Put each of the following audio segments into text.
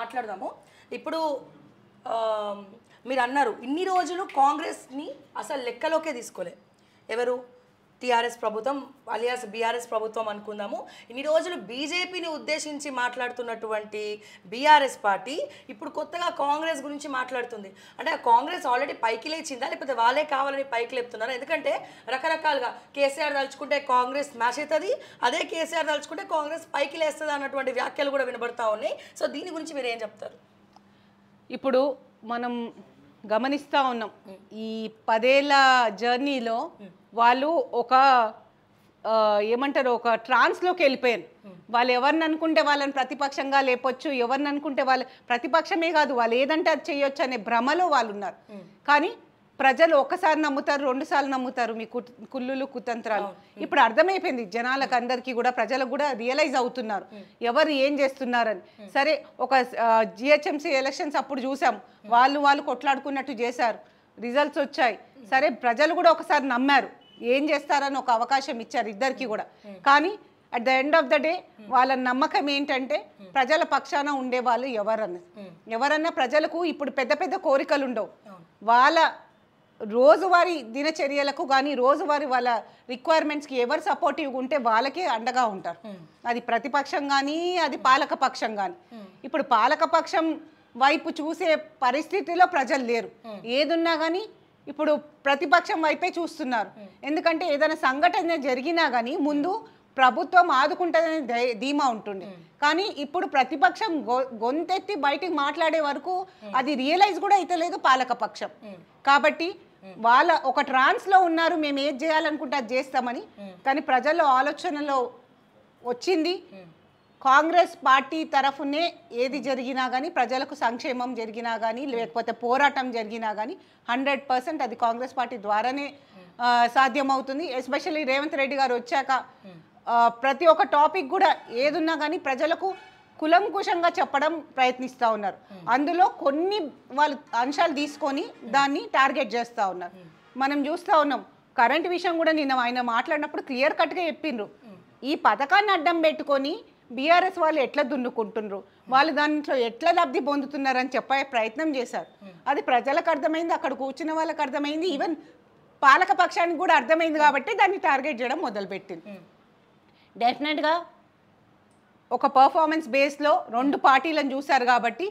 మాట్లాడదాము ఇప్పుడు మీరు అన్నారు ఇన్ని రోజులు కాంగ్రెస్ని అసలు లెక్కలోకే తీసుకోలే ఎవరు టీఆర్ఎస్ ప్రభుత్వం అలియాస్ బీఆర్ఎస్ ప్రభుత్వం అనుకుందాము ఇన్ని రోజులు బీజేపీని ఉద్దేశించి మాట్లాడుతున్నటువంటి బీఆర్ఎస్ పార్టీ ఇప్పుడు కొత్తగా కాంగ్రెస్ గురించి మాట్లాడుతుంది అంటే కాంగ్రెస్ ఆల్రెడీ పైకి లేచిందా లేకపోతే వాళ్ళే కావాలని పైకి లేపుతున్నారు ఎందుకంటే రకరకాలుగా కేసీఆర్ తలుచుకుంటే కాంగ్రెస్ మ్యాచ్ అవుతుంది అదే కేసీఆర్ తలుచుకుంటే కాంగ్రెస్ పైకి లేస్తుంది అన్నటువంటి వ్యాఖ్యలు కూడా వినబడతా ఉన్నాయి సో దీని గురించి మీరు ఏం చెప్తారు ఇప్పుడు మనం గమనిస్తూ ఉన్నాం ఈ పదేళ్ళ జర్నీలో వాళ్ళు ఒక ఏమంటారు ఒక ట్రాన్స్లోకి వెళ్ళిపోయాను వాళ్ళు ఎవరిని అనుకుంటే వాళ్ళని ప్రతిపక్షంగా లేపొచ్చు ఎవరిని అనుకుంటే వాళ్ళు ప్రతిపక్షమే కాదు వాళ్ళు ఏదంటే అది చేయొచ్చు అనే భ్రమలో వాళ్ళు ఉన్నారు కానీ ప్రజలు ఒకసారి నమ్ముతారు రెండుసార్లు నమ్ముతారు మీ కుల్లులు కుతంత్రాలు ఇప్పుడు అర్థమైపోయింది జనాలకు అందరికీ కూడా ప్రజలకు కూడా రియలైజ్ అవుతున్నారు ఎవరు ఏం చేస్తున్నారని సరే ఒక జిహెచ్ఎంసీ ఎలక్షన్స్ అప్పుడు చూసాం వాళ్ళు వాళ్ళు కొట్లాడుకున్నట్టు చేశారు రిజల్ట్స్ వచ్చాయి సరే ప్రజలు కూడా ఒకసారి నమ్మారు ఏం చేస్తారని ఒక అవకాశం ఇచ్చారు ఇద్దరికి కూడా hmm. Hmm. కానీ at the end of the day వాళ్ళ నమ్మకం ఏంటంటే hmm. ప్రజల పక్షాన ఉండే వాళ్ళు ఎవరన్నా ఎవరన్నా ప్రజలకు ఇప్పుడు పెద్ద పెద్ద కోరికలు ఉండవు వాళ్ళ రోజువారి దినచర్యలకు కానీ రోజువారి వాళ్ళ రిక్వైర్మెంట్స్కి ఎవరు సపోర్టివ్గా ఉంటే వాళ్ళకే అండగా ఉంటారు అది ప్రతిపక్షం కానీ అది పాలక పక్షం కానీ ఇప్పుడు పాలక పక్షం వైపు చూసే పరిస్థితిలో ప్రజలు లేరు ఏదున్నా కానీ ఇప్పుడు ప్రతిపక్షం వైపే చూస్తున్నారు hmm. ఎందుకంటే ఏదైనా సంఘటన జరిగినా కానీ ముందు hmm. ప్రభుత్వం ఆదుకుంటుందని ధీమా ఉంటుంది hmm. కానీ ఇప్పుడు ప్రతిపక్షం గొంతెత్తి బయటికి మాట్లాడే వరకు అది రియలైజ్ కూడా అయితలేదు పాలకపక్షం కాబట్టి వాళ్ళ ఒక ట్రాన్స్లో ఉన్నారు మేము ఏది చేయాలనుకుంటే అది చేస్తామని కానీ ప్రజల్లో ఆలోచనలో వచ్చింది కాంగ్రెస్ పార్టీ తరఫునే ఏది జరిగినా కానీ ప్రజలకు సంక్షేమం జరిగినా కానీ లేకపోతే పోరాటం జరిగినా కానీ హండ్రెడ్ పర్సెంట్ అది కాంగ్రెస్ పార్టీ ద్వారానే సాధ్యమవుతుంది ఎస్పెషల్లీ రేవంత్ రెడ్డి గారు వచ్చాక ప్రతి ఒక్క టాపిక్ కూడా ఏదున్నా కానీ ప్రజలకు కులంకుశంగా చెప్పడం ప్రయత్నిస్తూ ఉన్నారు అందులో కొన్ని వాళ్ళు అంశాలు తీసుకొని దాన్ని టార్గెట్ చేస్తూ ఉన్నారు మనం చూస్తూ ఉన్నాం కరెంట్ విషయం కూడా నిన్న ఆయన మాట్లాడినప్పుడు క్లియర్ కట్గా చెప్పిండ్రు ఈ పథకాన్ని అడ్డం పెట్టుకొని బీఆర్ఎస్ వాళ్ళు ఎట్లా దున్నుకుంటున్నారు వాళ్ళు దాంట్లో ఎట్లా లబ్ధి పొందుతున్నారు అని చెప్పే ప్రయత్నం చేశారు అది ప్రజలకు అర్థమైంది అక్కడ కూర్చున్న వాళ్ళకి అర్థమైంది ఈవెన్ పాలక పక్షానికి కూడా అర్థమైంది కాబట్టి దాన్ని టార్గెట్ చేయడం మొదలుపెట్టింది డెఫినెట్గా ఒక పర్ఫార్మెన్స్ బేస్లో రెండు పార్టీలను చూశారు కాబట్టి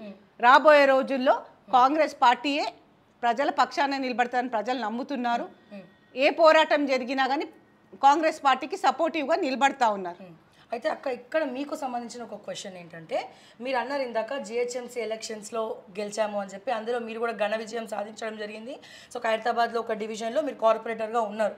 రాబోయే రోజుల్లో కాంగ్రెస్ పార్టీయే ప్రజల పక్షాన నిలబడతారని ప్రజలు నమ్ముతున్నారు ఏ పోరాటం జరిగినా కానీ కాంగ్రెస్ పార్టీకి సపోర్టివ్గా నిలబడతా ఉన్నారు అయితే అక్క ఇక్కడ మీకు సంబంధించిన ఒక క్వశ్చన్ ఏంటంటే మీరు అన్నారు ఇందాక జిహెచ్ఎంసీ ఎలక్షన్స్లో గెలిచాము అని చెప్పి అందులో మీరు కూడా ఘన విజయం సాధించడం జరిగింది సో ఖైరతాబాద్లో ఒక డివిజన్లో మీరు కార్పొరేటర్గా ఉన్నారు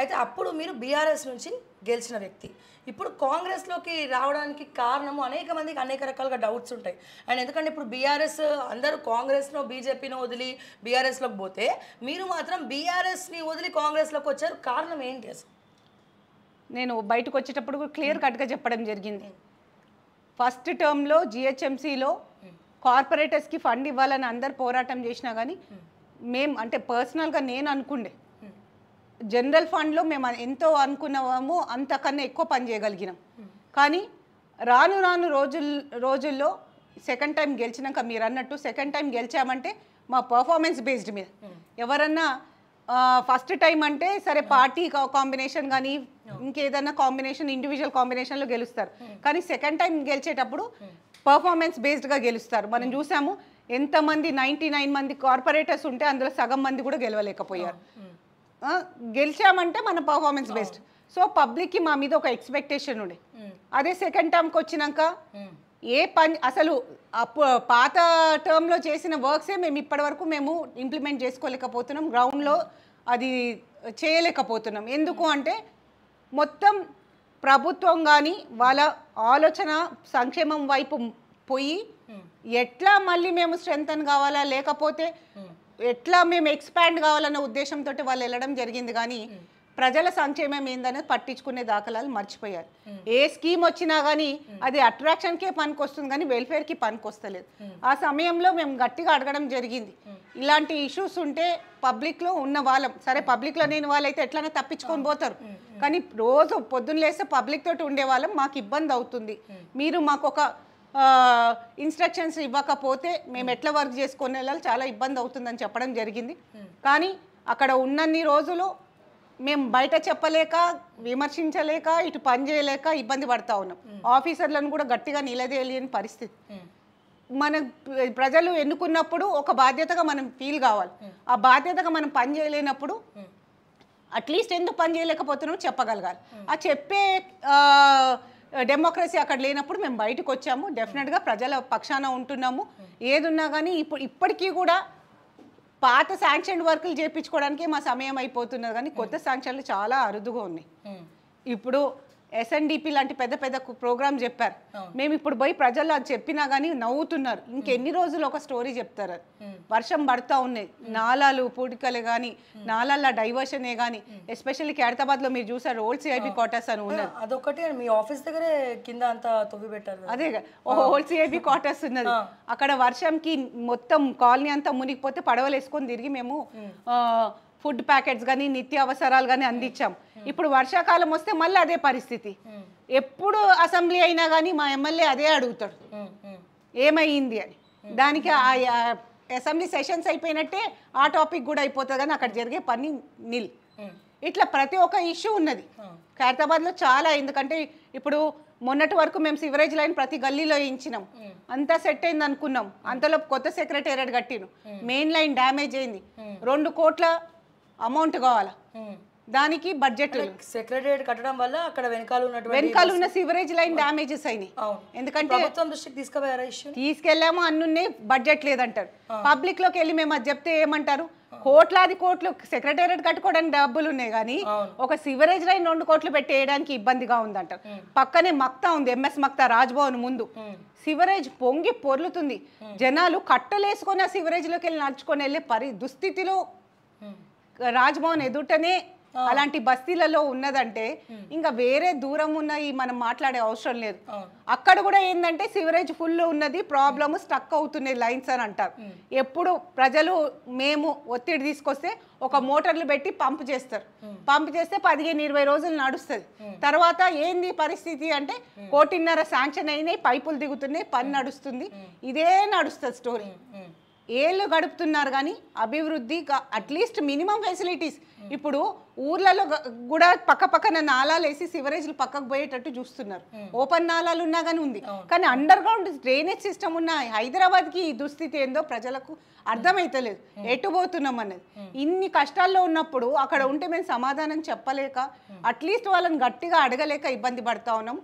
అయితే అప్పుడు మీరు బీఆర్ఎస్ నుంచి గెలిచిన వ్యక్తి ఇప్పుడు కాంగ్రెస్లోకి రావడానికి కారణము అనేక మందికి అనేక రకాలుగా డౌట్స్ ఉంటాయి అండ్ ఎందుకంటే ఇప్పుడు బీఆర్ఎస్ అందరూ కాంగ్రెస్నో బీజేపీనో వదిలి బీఆర్ఎస్లోకి పోతే మీరు మాత్రం బీఆర్ఎస్ని వదిలి కాంగ్రెస్లోకి వచ్చారు కారణం ఏంటి అసలు నేను బయటకు వచ్చేటప్పుడు కూడా క్లియర్ కట్గా చెప్పడం జరిగింది ఫస్ట్ టర్మ్లో జిహెచ్ఎంసీలో కార్పొరేటర్స్కి ఫండ్ ఇవ్వాలని అందరు పోరాటం చేసినా కానీ మేము అంటే పర్సనల్గా నేను అనుకుండే జనరల్ ఫండ్లో మేము ఎంతో అనుకున్నాము అంతకన్నా ఎక్కువ పని చేయగలిగినాం కానీ రాను రాను రోజు రోజుల్లో సెకండ్ టైం గెలిచినాక మీరు అన్నట్టు సెకండ్ టైం గెలిచామంటే మా పర్ఫార్మెన్స్ బేస్డ్ మీద ఎవరన్నా ఫస్ట్ టైం అంటే సరే పార్టీ కాంబినేషన్ కానీ ఇంకేదైనా కాంబినేషన్ ఇండివిజువల్ కాంబినేషన్లో గెలుస్తారు కానీ సెకండ్ టైం గెలిచేటప్పుడు పర్ఫార్మెన్స్ బేస్డ్గా గెలుస్తారు మనం చూసాము ఎంతమంది నైంటీ నైన్ మంది కార్పొరేటర్స్ ఉంటే అందులో సగం మంది కూడా గెలవలేకపోయారు గెలిచామంటే మన పర్ఫార్మెన్స్ బేస్డ్ సో పబ్లిక్కి మా మీద ఒక ఎక్స్పెక్టేషన్ ఉండే అదే సెకండ్ టర్మ్కి వచ్చినాక ఏ పని అసలు అప్పు పాత టర్మ్లో చేసిన వర్క్సే మేము ఇప్పటి వరకు మేము ఇంప్లిమెంట్ చేసుకోలేకపోతున్నాం గ్రౌండ్లో అది చేయలేకపోతున్నాం ఎందుకు అంటే మొత్తం ప్రభుత్వం కానీ వాళ్ళ ఆలోచన సంక్షేమం వైపు పోయి ఎట్లా మళ్ళీ మేము స్ట్రెంగ్తన్ కావాలా లేకపోతే ఎట్లా మేము ఎక్స్పాండ్ కావాలన్న ఉద్దేశంతో వాళ్ళు వెళ్ళడం జరిగింది కానీ ప్రజల సంక్షేమం ఏందనేది పట్టించుకునే దాఖలాలు మర్చిపోయారు ఏ స్కీమ్ వచ్చినా కానీ అది అట్రాక్షన్కే వస్తుంది కానీ వెల్ఫేర్కి పనికొస్తలేదు ఆ సమయంలో మేము గట్టిగా అడగడం జరిగింది ఇలాంటి ఇష్యూస్ ఉంటే పబ్లిక్లో ఉన్న వాళ్ళం సరే పబ్లిక్లో లేని వాళ్ళైతే ఎట్లనే తప్పించుకొని పోతారు కానీ రోజు పొద్దున్న లేస్తే పబ్లిక్ తోటి ఉండే వాళ్ళం మాకు ఇబ్బంది అవుతుంది మీరు మాకు ఒక ఇన్స్ట్రక్షన్స్ ఇవ్వకపోతే మేము ఎట్లా వర్క్ చేసుకునే చాలా ఇబ్బంది అవుతుందని చెప్పడం జరిగింది కానీ అక్కడ ఉన్నన్ని రోజులు మేము బయట చెప్పలేక విమర్శించలేక ఇటు పని చేయలేక ఇబ్బంది పడతా ఉన్నాం ఆఫీసర్లను కూడా గట్టిగా నిలదేయలేని పరిస్థితి మన ప్రజలు ఎన్నుకున్నప్పుడు ఒక బాధ్యతగా మనం ఫీల్ కావాలి ఆ బాధ్యతగా మనం పని చేయలేనప్పుడు అట్లీస్ట్ ఎందుకు పని చేయలేకపోతున్నాం చెప్పగలగాలి ఆ చెప్పే డెమోక్రసీ అక్కడ లేనప్పుడు మేము బయటకు వచ్చాము డెఫినెట్గా ప్రజల పక్షాన ఉంటున్నాము ఏదున్నా కానీ ఇప్పుడు ఇప్పటికీ కూడా పాత శాంక్షన్ వర్కులు చేయించుకోవడానికి మా సమయం అయిపోతున్నది కానీ కొత్త శాంక్షన్లు hmm. చాలా అరుదుగా ఉన్నాయి hmm. ఇప్పుడు ఎస్ఎన్డిపి లాంటి పెద్ద పెద్ద ప్రోగ్రామ్ చెప్పారు మేము ఇప్పుడు పోయి ప్రజలు అది చెప్పినా కానీ నవ్వుతున్నారు ఇంకెన్ని రోజులు ఒక స్టోరీ చెప్తారు వర్షం పడతా ఉన్నాయి నాలాలు పూడికలు కానీ నాలాల డైవర్షనే కానీ ఎస్పెషల్లీ ఖైరతాబాద్ లో మీరు చూసారు హోల్ సిఐబి క్వార్టర్స్ అని ఉన్నారు అదొకటి మీ ఆఫీస్ దగ్గరే కింద అంతా తొవ్వి పెట్టారు అదే హోల్ సిఐబి క్వార్టర్స్ ఉన్నది అక్కడ వర్షంకి మొత్తం కాలనీ అంతా మునిగిపోతే పడవలు వేసుకొని తిరిగి మేము ఫుడ్ ప్యాకెట్స్ కానీ నిత్య అవసరాలు కానీ అందించాం hmm. ఇప్పుడు వర్షాకాలం వస్తే మళ్ళీ అదే పరిస్థితి hmm. ఎప్పుడు అసెంబ్లీ అయినా కానీ మా ఎమ్మెల్యే అదే అడుగుతాడు hmm, ఏమైంది అని దానికి ఆ అసెంబ్లీ సెషన్స్ అయిపోయినట్టే ఆ టాపిక్ కూడా అయిపోతుంది కానీ అక్కడ జరిగే పని నిల్ ఇట్లా ప్రతి ఒక్క ఇష్యూ ఉన్నది ఖైరతాబాద్లో చాలా ఎందుకంటే ఇప్పుడు మొన్నటి వరకు మేము సివరేజ్ లైన్ ప్రతి గల్లీలో వేయించినాం అంతా సెట్ అయింది అనుకున్నాం అంతలో కొత్త సెక్రటేరియట్ కట్టిను మెయిన్ లైన్ డ్యామేజ్ అయింది రెండు కోట్ల అమౌంట్ కావాలా దానికి బడ్జెట్ సెక్రటరియట్ కట్టడం వల్ల అక్కడ వెనకాల ఉన్నట్టు వెనకాల ఉన్న సివరేజ్ లైన్ డ్యామేజెస్ అయినాయి ఎందుకంటే ప్రభుత్వం దృష్టికి తీసుకుపోయారా తీసుకెళ్లాము అన్నున్నాయి బడ్జెట్ లేదంటారు పబ్లిక్ లోకి వెళ్ళి మేము అది చెప్తే ఏమంటారు కోట్లాది కోట్లు సెక్రటేరియట్ కట్టుకోవడానికి డబ్బులు ఉన్నాయి కానీ ఒక సివరేజ్ లైన్ రెండు కోట్లు పెట్టేయడానికి ఇబ్బందిగా ఉందంటారు పక్కనే మక్తా ఉంది ఎంఎస్ మక్తా రాజ్భవన్ ముందు సివరేజ్ పొంగి పొర్లుతుంది జనాలు కట్టలేసుకొని ఆ లోకి వెళ్ళి నడుచుకొని వెళ్ళే పరి దుస్థితిలో రాజ్భవన్ ఎదుటనే అలాంటి బస్తీలలో ఉన్నదంటే ఇంకా వేరే దూరం ఉన్న ఈ మనం మాట్లాడే అవసరం లేదు అక్కడ కూడా ఏంటంటే సివరేజ్ ఫుల్ ఉన్నది ప్రాబ్లమ్ స్టక్ అవుతున్నాయి లైన్స్ అని అంటారు ఎప్పుడు ప్రజలు మేము ఒత్తిడి తీసుకొస్తే ఒక మోటార్లు పెట్టి పంప్ చేస్తారు పంప్ చేస్తే పదిహేను ఇరవై రోజులు నడుస్తుంది తర్వాత ఏంది పరిస్థితి అంటే కోటిన్నర శాంక్షన్ అయినాయి పైపులు దిగుతున్నాయి పని నడుస్తుంది ఇదే నడుస్తుంది స్టోరీ ఏళ్ళు గడుపుతున్నారు కానీ అభివృద్ధి అట్లీస్ట్ మినిమం ఫెసిలిటీస్ ఇప్పుడు ఊర్లలో కూడా పక్క పక్కన నాళాలు వేసి సివరేజ్లు పక్కకు పోయేటట్టు చూస్తున్నారు ఓపెన్ hmm. నాళాలు ఉన్నా కానీ ఉంది కానీ అండర్ గ్రౌండ్ డ్రైనేజ్ సిస్టమ్ ఉన్న హైదరాబాద్కి ఈ దుస్థితి ఏందో ప్రజలకు అర్థమైతలేదు hmm. Hmm. ఎటు పోతున్నాం అన్నది ఇన్ని కష్టాల్లో ఉన్నప్పుడు అక్కడ ఉంటే మేము సమాధానం చెప్పలేక అట్లీస్ట్ వాళ్ళని గట్టిగా అడగలేక ఇబ్బంది పడతా ఉన్నాం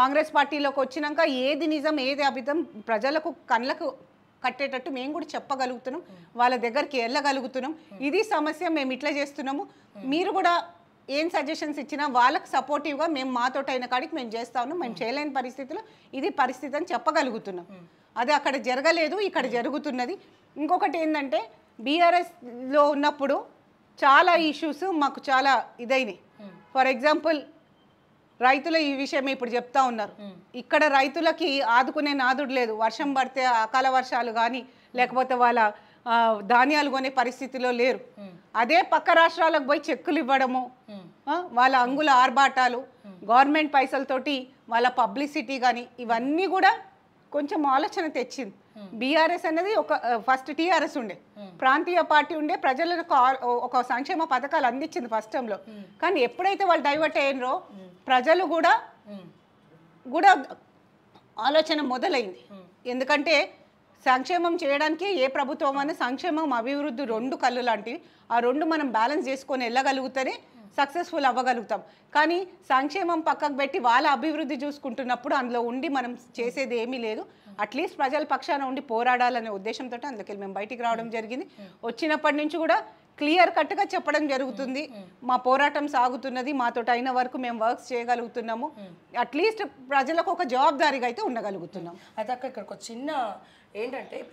కాంగ్రెస్ పార్టీలోకి వచ్చినాక ఏది నిజం ఏది అభితం ప్రజలకు కళ్ళకు కట్టేటట్టు మేము కూడా చెప్పగలుగుతున్నాం వాళ్ళ దగ్గరికి వెళ్ళగలుగుతున్నాం ఇది సమస్య మేము ఇట్లా చేస్తున్నాము మీరు కూడా ఏం సజెషన్స్ ఇచ్చినా వాళ్ళకి సపోర్టివ్గా మేము మాతోటైన కాడికి మేము చేస్తా ఉన్నాం మేము చేయలేని పరిస్థితిలో ఇది పరిస్థితి అని చెప్పగలుగుతున్నాం అది అక్కడ జరగలేదు ఇక్కడ జరుగుతున్నది ఇంకొకటి ఏంటంటే బీఆర్ఎస్లో ఉన్నప్పుడు చాలా ఇష్యూస్ మాకు చాలా ఇదైనాయి ఫర్ ఎగ్జాంపుల్ రైతులు ఈ విషయమే ఇప్పుడు చెప్తా ఉన్నారు ఇక్కడ రైతులకి ఆదుకునే నాదుడు లేదు వర్షం పడితే అకాల వర్షాలు కానీ లేకపోతే వాళ్ళ ధాన్యాలు కొనే పరిస్థితిలో లేరు అదే పక్క రాష్ట్రాలకు పోయి చెక్కులు ఇవ్వడము వాళ్ళ అంగుల ఆర్భాటాలు గవర్నమెంట్ పైసలతోటి వాళ్ళ పబ్లిసిటీ కానీ ఇవన్నీ కూడా కొంచెం ఆలోచన తెచ్చింది బీఆర్ఎస్ అనేది ఒక ఫస్ట్ టీఆర్ఎస్ ఉండే ప్రాంతీయ పార్టీ ఉండే ప్రజలకు ఒక సంక్షేమ పథకాలు అందించింది ఫస్ట్ టైంలో కానీ ఎప్పుడైతే వాళ్ళు డైవర్ట్ అయ్యారో ప్రజలు కూడా కూడా ఆలోచన మొదలైంది ఎందుకంటే సంక్షేమం చేయడానికి ఏ ప్రభుత్వం అయినా సంక్షేమం అభివృద్ధి రెండు కళ్ళు లాంటివి ఆ రెండు మనం బ్యాలెన్స్ చేసుకొని వెళ్ళగలుగుతేనే సక్సెస్ఫుల్ అవ్వగలుగుతాం కానీ సంక్షేమం పక్కకు పెట్టి వాళ్ళ అభివృద్ధి చూసుకుంటున్నప్పుడు అందులో ఉండి మనం చేసేది ఏమీ లేదు అట్లీస్ట్ ప్రజల పక్షాన ఉండి పోరాడాలనే ఉద్దేశంతో అందులోకి మేము బయటికి రావడం జరిగింది వచ్చినప్పటి నుంచి కూడా క్లియర్ కట్గా చెప్పడం జరుగుతుంది మా పోరాటం సాగుతున్నది మాతో అయిన వరకు మేము వర్క్స్ చేయగలుగుతున్నాము అట్లీస్ట్ ప్రజలకు ఒక జవాబుదారీగా అయితే ఉండగలుగుతున్నాం అయితే ఇక్కడ ఒక చిన్న ఏంటంటే